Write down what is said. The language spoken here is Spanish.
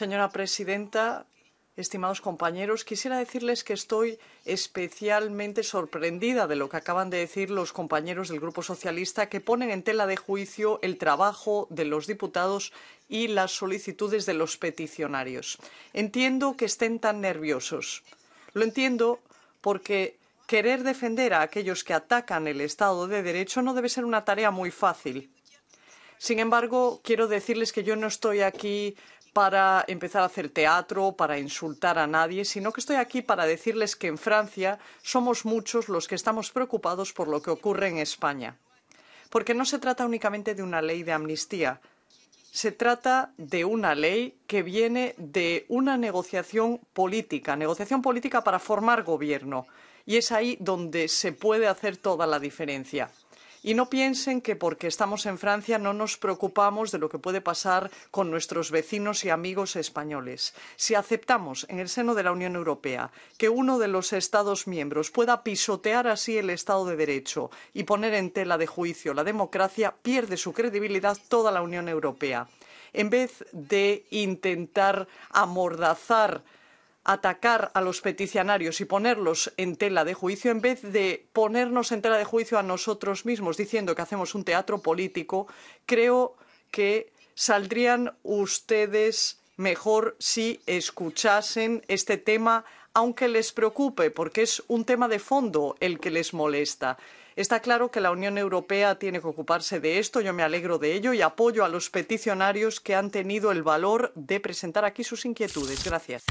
Señora presidenta, estimados compañeros, quisiera decirles que estoy especialmente sorprendida de lo que acaban de decir los compañeros del Grupo Socialista que ponen en tela de juicio el trabajo de los diputados y las solicitudes de los peticionarios. Entiendo que estén tan nerviosos. Lo entiendo porque querer defender a aquellos que atacan el Estado de Derecho no debe ser una tarea muy fácil. Sin embargo, quiero decirles que yo no estoy aquí para empezar a hacer teatro, para insultar a nadie, sino que estoy aquí para decirles que en Francia somos muchos los que estamos preocupados por lo que ocurre en España. Porque no se trata únicamente de una ley de amnistía, se trata de una ley que viene de una negociación política, negociación política para formar gobierno. Y es ahí donde se puede hacer toda la diferencia. Y no piensen que porque estamos en Francia no nos preocupamos de lo que puede pasar con nuestros vecinos y amigos españoles. Si aceptamos en el seno de la Unión Europea que uno de los Estados miembros pueda pisotear así el Estado de Derecho y poner en tela de juicio la democracia, pierde su credibilidad toda la Unión Europea. En vez de intentar amordazar atacar a los peticionarios y ponerlos en tela de juicio en vez de ponernos en tela de juicio a nosotros mismos diciendo que hacemos un teatro político, creo que saldrían ustedes mejor si escuchasen este tema, aunque les preocupe, porque es un tema de fondo el que les molesta. Está claro que la Unión Europea tiene que ocuparse de esto, yo me alegro de ello y apoyo a los peticionarios que han tenido el valor de presentar aquí sus inquietudes. Gracias.